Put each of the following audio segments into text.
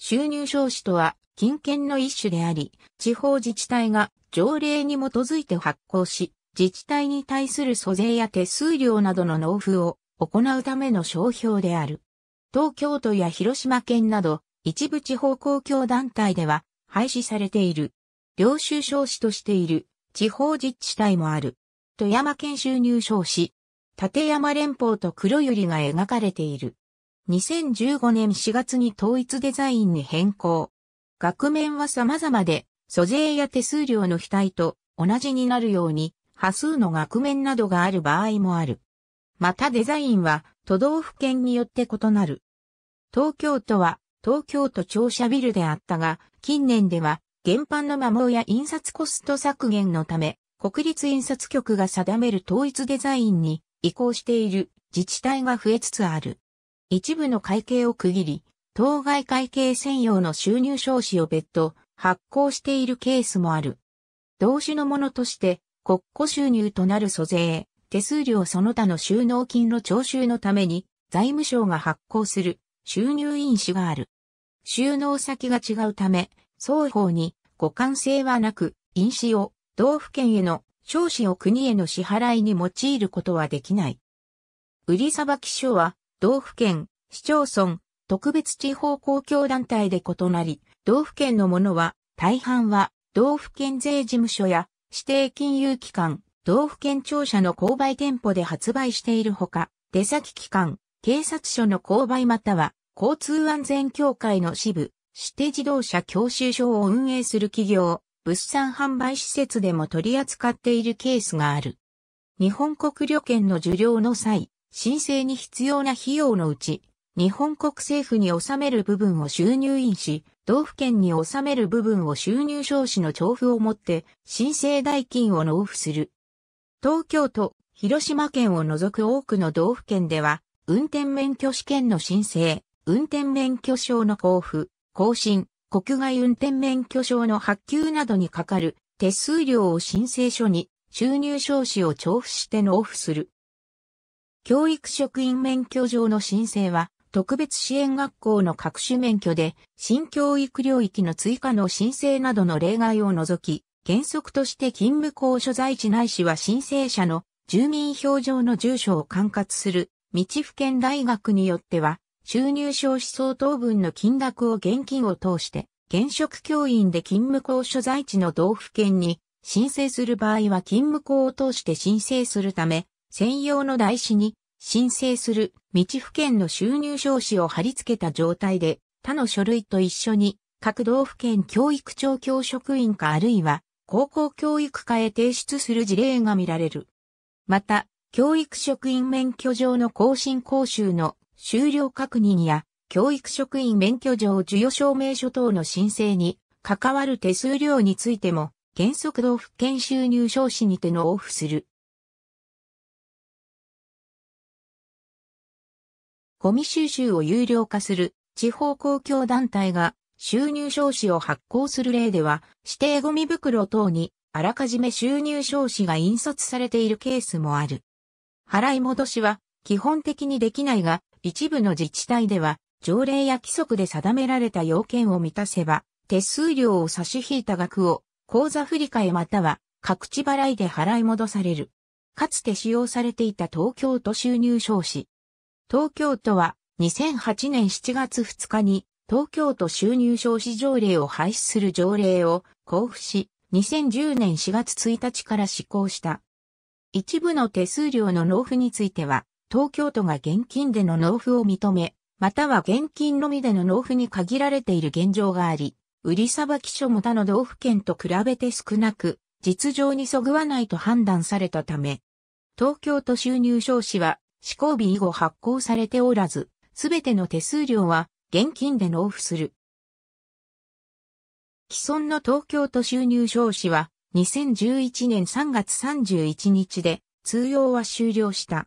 収入証紙とは、金券の一種であり、地方自治体が条例に基づいて発行し、自治体に対する租税や手数料などの納付を行うための商標である。東京都や広島県など、一部地方公共団体では廃止されている。領収証紙としている地方自治体もある。富山県収入証紙。立山連峰と黒百合が描かれている。2015年4月に統一デザインに変更。額面は様々で、租税や手数料の額と同じになるように、波数の額面などがある場合もある。またデザインは都道府県によって異なる。東京都は東京都庁舎ビルであったが、近年では原版の摩耗や印刷コスト削減のため、国立印刷局が定める統一デザインに移行している自治体が増えつつある。一部の会計を区切り、当該会計専用の収入証紙を別途発行しているケースもある。同種のものとして、国庫収入となる租税、手数料その他の収納金の徴収のために、財務省が発行する収入印紙がある。収納先が違うため、双方に互換性はなく、印紙を道府県への証子を国への支払いに用いることはできない。売りさばき書は道府県、市町村、特別地方公共団体で異なり、道府県のものは、大半は、道府県税事務所や、指定金融機関、道府県庁舎の購買店舗で発売しているほか、出先機関、警察署の購買または、交通安全協会の支部、指定自動車教習所を運営する企業、物産販売施設でも取り扱っているケースがある。日本国旅券の受領の際、申請に必要な費用のうち、日本国政府に納める部分を収入印し、道府県に納める部分を収入証紙の調布をもって申請代金を納付する。東京都、広島県を除く多くの道府県では、運転免許試験の申請、運転免許証の交付、更新、国外運転免許証の発給などにかかる手数料を申請書に収入証紙を調布して納付する。教育職員免許上の申請は、特別支援学校の各種免許で、新教育領域の追加の申請などの例外を除き、原則として勤務校所在地ないしは申請者の住民票上の住所を管轄する、道府県大学によっては、収入消費相当分の金額を現金を通して、現職教員で勤務校所在地の道府県に申請する場合は勤務校を通して申請するため、専用の台紙に申請する未知府県の収入証紙を貼り付けた状態で、他の書類と一緒に、各道府県教育庁教職員かあるいは、高校教育課へ提出する事例が見られる。また、教育職員免許上の更新講習の終了確認や、教育職員免許上授与証明書等の申請に関わる手数料についても、原則道府県収入証紙にて納付するゴミ収集を有料化する地方公共団体が収入証紙を発行する例では、指定ゴミ袋等にあらかじめ収入証紙が印刷されているケースもある。払い戻しは基本的にできないが、一部の自治体では条例や規則で定められた要件を満たせば、手数料を差し引いた額を口座振替または各地払いで払い戻される。かつて使用されていた東京都収入証紙、東京都は2008年7月2日に東京都収入消費条例を廃止する条例を交付し、2010年4月1日から施行した。一部の手数料の納付については、東京都が現金での納付を認め、または現金のみでの納付に限られている現状があり、売りさばき所も他の道府県と比べて少なく、実情にそぐわないと判断されたため、東京都収入少子は施行日以後発行されておらず、すべての手数料は現金で納付する。既存の東京都収入少子は2011年3月31日で通用は終了した。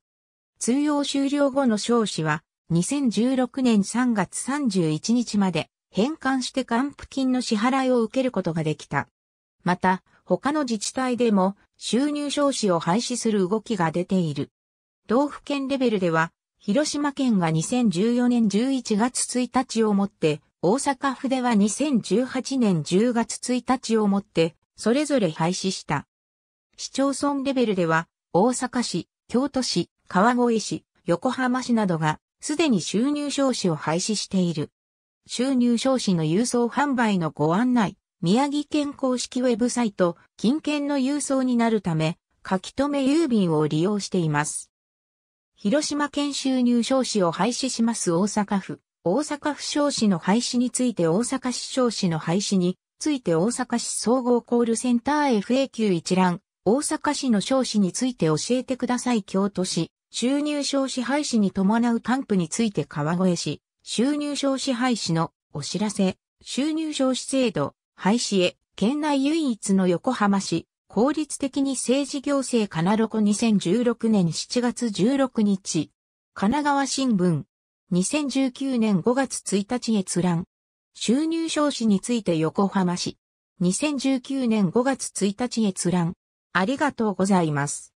通用終了後の少子は2016年3月31日まで返還して還付金の支払いを受けることができた。また、他の自治体でも収入少子を廃止する動きが出ている。道府県レベルでは、広島県が2014年11月1日をもって、大阪府では2018年10月1日をもって、それぞれ廃止した。市町村レベルでは、大阪市、京都市、川越市、横浜市などが、すでに収入少子を廃止している。収入少子の郵送販売のご案内、宮城県公式ウェブサイト、近県の郵送になるため、書き留め郵便を利用しています。広島県収入少子を廃止します大阪府、大阪府少子の廃止について大阪市少子の廃止について大阪市総合コールセンター FAQ 一覧、大阪市の少子について教えてください京都市、収入少子廃止に伴う還付について川越市、収入少子廃止のお知らせ、収入少子制度、廃止へ、県内唯一の横浜市、効率的に政治行政かなロコ2016年7月16日。神奈川新聞。2019年5月1日閲覧。収入少子について横浜市。2019年5月1日閲覧。ありがとうございます。